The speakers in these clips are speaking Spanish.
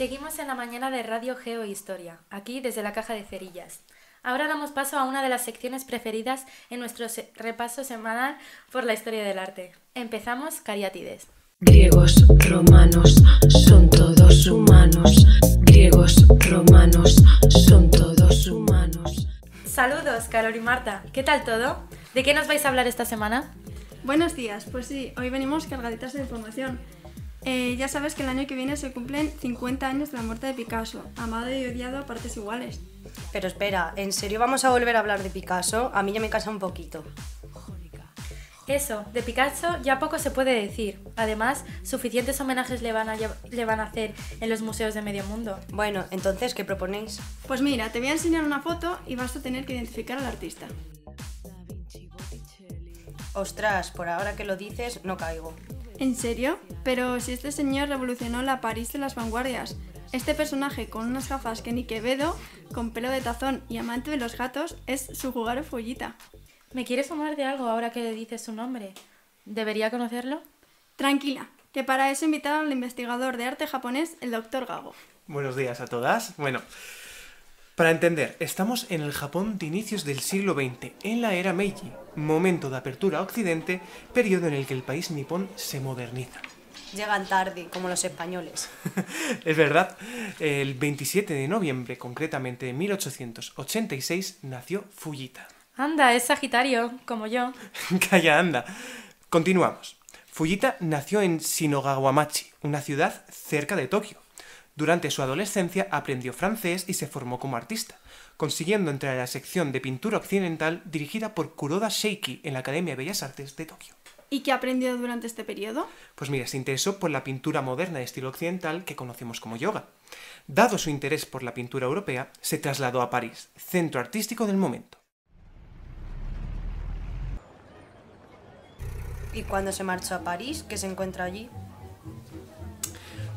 Seguimos en la mañana de Radio Geo Historia, aquí desde la caja de cerillas. Ahora damos paso a una de las secciones preferidas en nuestro repaso semanal por la historia del arte. Empezamos Cariátides. Griegos, romanos, son todos humanos. Griegos, romanos, son todos humanos. Saludos, Carol y Marta. ¿Qué tal todo? ¿De qué nos vais a hablar esta semana? Buenos días, pues sí, hoy venimos cargaditas de información. Eh, ya sabes que el año que viene se cumplen 50 años de la muerte de Picasso, amado y odiado a partes iguales. Pero espera, ¿en serio vamos a volver a hablar de Picasso? A mí ya me casa un poquito. Eso, de Picasso ya poco se puede decir. Además, suficientes homenajes le van, a le van a hacer en los museos de medio mundo. Bueno, entonces, ¿qué proponéis? Pues mira, te voy a enseñar una foto y vas a tener que identificar al artista. Ostras, por ahora que lo dices, no caigo. ¿En serio? Pero si este señor revolucionó la París de las vanguardias. Este personaje con unas gafas que ni Quevedo, con pelo de tazón y amante de los gatos, es su jugador follita. ¿Me quieres fumar de algo ahora que le dices su nombre? ¿Debería conocerlo? Tranquila, que para eso invitado al investigador de arte japonés, el doctor Gago. Buenos días a todas. Bueno, para entender, estamos en el Japón de inicios del siglo XX, en la era Meiji, momento de apertura a Occidente, periodo en el que el país nipón se moderniza. Llegan tarde, como los españoles. es verdad. El 27 de noviembre, concretamente de 1886, nació Fujita. Anda, es Sagitario, como yo. Calla, anda. Continuamos. Fujita nació en Shinogawamachi, una ciudad cerca de Tokio, durante su adolescencia aprendió francés y se formó como artista, consiguiendo entrar a la sección de pintura occidental dirigida por Kuroda Sheiki en la Academia de Bellas Artes de Tokio. ¿Y qué aprendió durante este periodo? Pues mira, se interesó por la pintura moderna de estilo occidental que conocemos como yoga. Dado su interés por la pintura europea, se trasladó a París, centro artístico del momento. ¿Y cuando se marchó a París? ¿Qué se encuentra allí?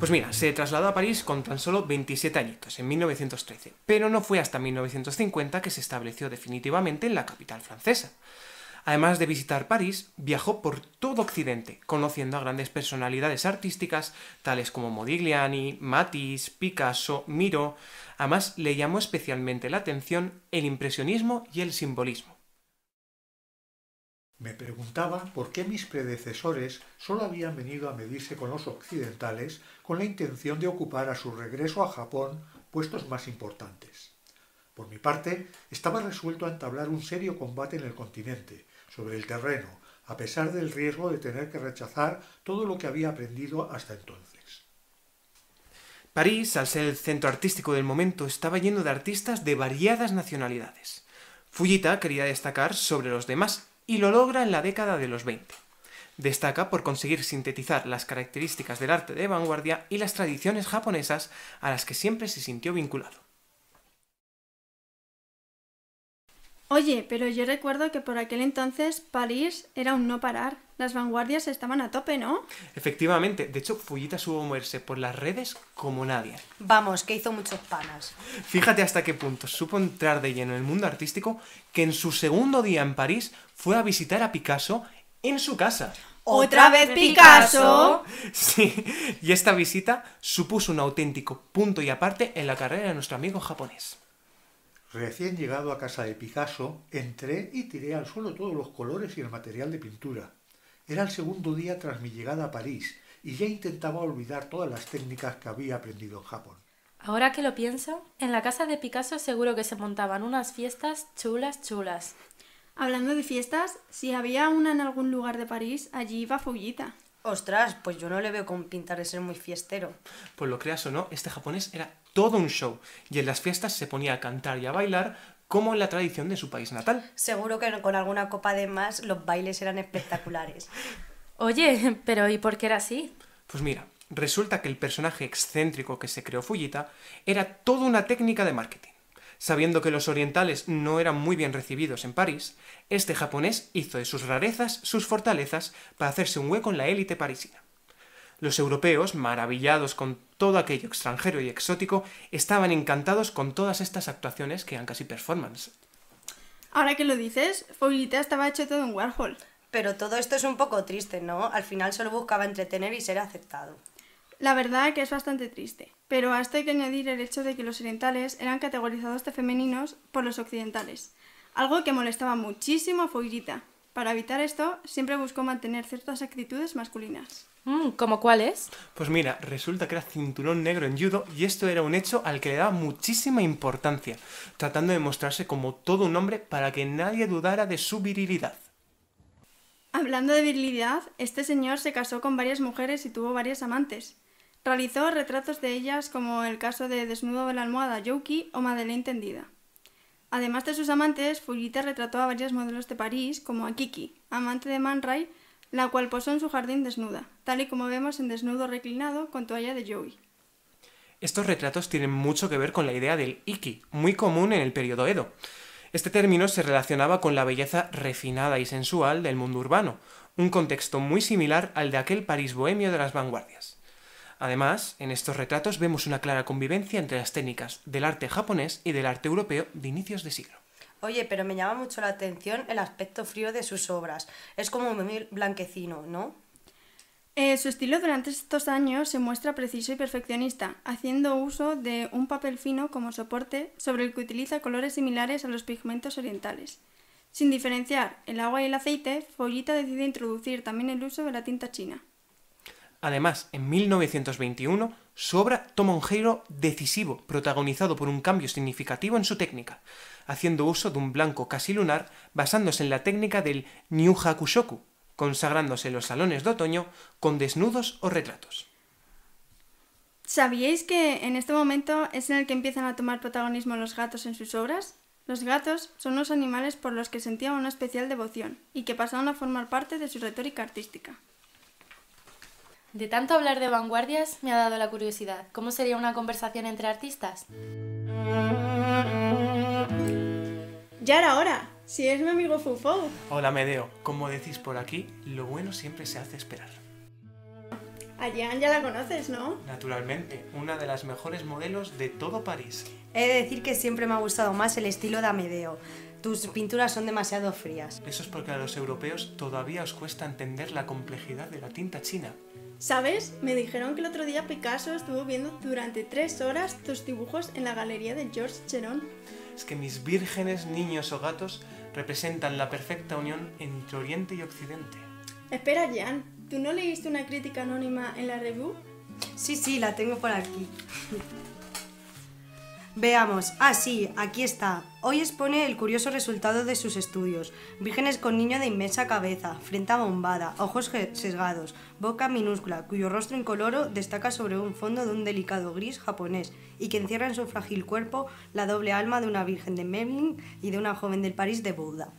Pues mira, se trasladó a París con tan solo 27 añitos, en 1913, pero no fue hasta 1950 que se estableció definitivamente en la capital francesa. Además de visitar París, viajó por todo Occidente, conociendo a grandes personalidades artísticas tales como Modigliani, Matisse, Picasso, Miro. Además, le llamó especialmente la atención el impresionismo y el simbolismo. Me preguntaba por qué mis predecesores solo habían venido a medirse con los occidentales con la intención de ocupar a su regreso a Japón puestos más importantes. Por mi parte, estaba resuelto a entablar un serio combate en el continente, sobre el terreno, a pesar del riesgo de tener que rechazar todo lo que había aprendido hasta entonces. París, al ser el centro artístico del momento, estaba lleno de artistas de variadas nacionalidades. Fujita quería destacar sobre los demás y lo logra en la década de los 20. Destaca por conseguir sintetizar las características del arte de vanguardia y las tradiciones japonesas a las que siempre se sintió vinculado. Oye, pero yo recuerdo que por aquel entonces París era un no parar. Las vanguardias estaban a tope, ¿no? Efectivamente. De hecho, Fullita supo moverse por las redes como nadie. Vamos, que hizo muchos panas. Fíjate hasta qué punto supo entrar de lleno en el mundo artístico que en su segundo día en París fue a visitar a Picasso en su casa. ¿Otra vez Picasso? Sí, y esta visita supuso un auténtico punto y aparte en la carrera de nuestro amigo japonés. Recién llegado a casa de Picasso, entré y tiré al suelo todos los colores y el material de pintura. Era el segundo día tras mi llegada a París y ya intentaba olvidar todas las técnicas que había aprendido en Japón. Ahora que lo pienso, en la casa de Picasso seguro que se montaban unas fiestas chulas, chulas. Hablando de fiestas, si había una en algún lugar de París, allí iba follita. Ostras, pues yo no le veo con pintar de ser muy fiestero. Pues lo creas o no, este japonés era todo un show. Y en las fiestas se ponía a cantar y a bailar como en la tradición de su país natal. Seguro que con alguna copa de más los bailes eran espectaculares. Oye, pero ¿y por qué era así? Pues mira, resulta que el personaje excéntrico que se creó Fujita era toda una técnica de marketing. Sabiendo que los orientales no eran muy bien recibidos en París, este japonés hizo de sus rarezas sus fortalezas para hacerse un hueco en la élite parisina. Los europeos, maravillados con todo aquello extranjero y exótico, estaban encantados con todas estas actuaciones que eran casi performance. Ahora que lo dices, Follita estaba hecho todo en Warhol. Pero todo esto es un poco triste, ¿no? Al final solo buscaba entretener y ser aceptado. La verdad que es bastante triste, pero a hay que añadir el hecho de que los orientales eran categorizados de femeninos por los occidentales, algo que molestaba muchísimo a para evitar esto, siempre buscó mantener ciertas actitudes masculinas. Mm, ¿Cómo ¿Como cuáles? Pues mira, resulta que era cinturón negro en judo y esto era un hecho al que le daba muchísima importancia, tratando de mostrarse como todo un hombre para que nadie dudara de su virilidad. Hablando de virilidad, este señor se casó con varias mujeres y tuvo varias amantes. Realizó retratos de ellas como el caso de Desnudo de la Almohada Yuki o Madeleine Tendida. Además de sus amantes, Fujita retrató a varias modelos de París, como a Kiki, amante de Man la cual posó en su jardín desnuda, tal y como vemos en Desnudo reclinado con toalla de Joey. Estos retratos tienen mucho que ver con la idea del Iki, muy común en el periodo Edo. Este término se relacionaba con la belleza refinada y sensual del mundo urbano, un contexto muy similar al de aquel París bohemio de las vanguardias. Además, en estos retratos vemos una clara convivencia entre las técnicas del arte japonés y del arte europeo de inicios de siglo. Oye, pero me llama mucho la atención el aspecto frío de sus obras. Es como un blanquecino, ¿no? Eh, su estilo durante estos años se muestra preciso y perfeccionista, haciendo uso de un papel fino como soporte sobre el que utiliza colores similares a los pigmentos orientales. Sin diferenciar el agua y el aceite, Follita decide introducir también el uso de la tinta china. Además, en 1921, su obra toma un giro decisivo, protagonizado por un cambio significativo en su técnica, haciendo uso de un blanco casi lunar basándose en la técnica del New Hakushoku, consagrándose en los salones de otoño con desnudos o retratos. ¿Sabíais que en este momento es en el que empiezan a tomar protagonismo los gatos en sus obras? Los gatos son los animales por los que sentía una especial devoción y que pasaron a formar parte de su retórica artística. De tanto hablar de vanguardias me ha dado la curiosidad. ¿Cómo sería una conversación entre artistas? Ya era hora. Si es mi amigo Fufo. Hola, Medeo. Como decís por aquí, lo bueno siempre se hace esperar. A ya la conoces, ¿no? Naturalmente, una de las mejores modelos de todo París. He de decir que siempre me ha gustado más el estilo de Amedeo. Tus pinturas son demasiado frías. Eso es porque a los europeos todavía os cuesta entender la complejidad de la tinta china. ¿Sabes? Me dijeron que el otro día Picasso estuvo viendo durante tres horas tus dibujos en la galería de George Cherón. Es que mis vírgenes, niños o gatos representan la perfecta unión entre Oriente y Occidente. Espera, Jan, ¿tú no leíste una crítica anónima en la revue? Sí, sí, la tengo por aquí. Veamos, ah sí, aquí está. Hoy expone el curioso resultado de sus estudios. Vírgenes con niño de inmensa cabeza, frente abombada, ojos sesgados, boca minúscula, cuyo rostro incoloro destaca sobre un fondo de un delicado gris japonés y que encierra en su frágil cuerpo la doble alma de una virgen de Memling y de una joven del París de Buda.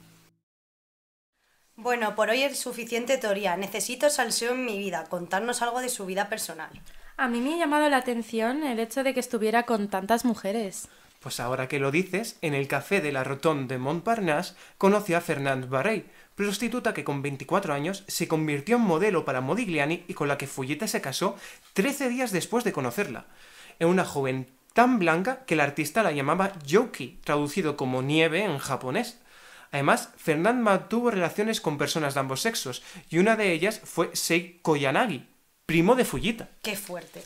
Bueno, por hoy es suficiente teoría. Necesito salseo en mi vida, contarnos algo de su vida personal. A mí me ha llamado la atención el hecho de que estuviera con tantas mujeres. Pues ahora que lo dices, en el café de la Rotonde de Montparnasse conoció a Fernand Barrey, prostituta que con 24 años se convirtió en modelo para Modigliani y con la que Fujita se casó 13 días después de conocerla. En una joven tan blanca que el artista la llamaba Yoki, traducido como nieve en japonés. Además, Fernand mantuvo relaciones con personas de ambos sexos, y una de ellas fue Sei Koyanagi, primo de Fullita. ¡Qué fuerte!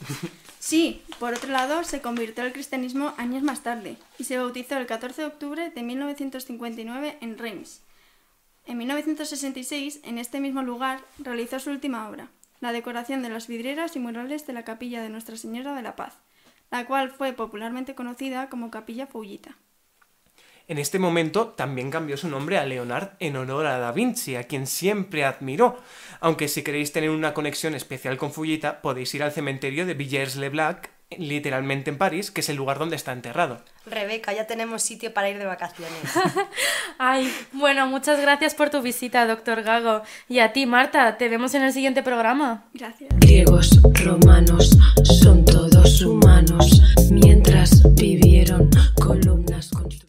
Sí, por otro lado, se convirtió al cristianismo años más tarde y se bautizó el 14 de octubre de 1959 en Reims. En 1966, en este mismo lugar, realizó su última obra, la decoración de las vidrieras y murales de la capilla de Nuestra Señora de la Paz, la cual fue popularmente conocida como Capilla Fullita. En este momento también cambió su nombre a Leonard en honor a Da Vinci, a quien siempre admiró. Aunque si queréis tener una conexión especial con Fujita, podéis ir al cementerio de Villers-le-Blac, literalmente en París, que es el lugar donde está enterrado. Rebeca, ya tenemos sitio para ir de vacaciones. Ay, bueno, muchas gracias por tu visita, doctor Gago. Y a ti, Marta, te vemos en el siguiente programa. Gracias. Griegos, romanos, son todos humanos, mientras vivieron columnas construidas.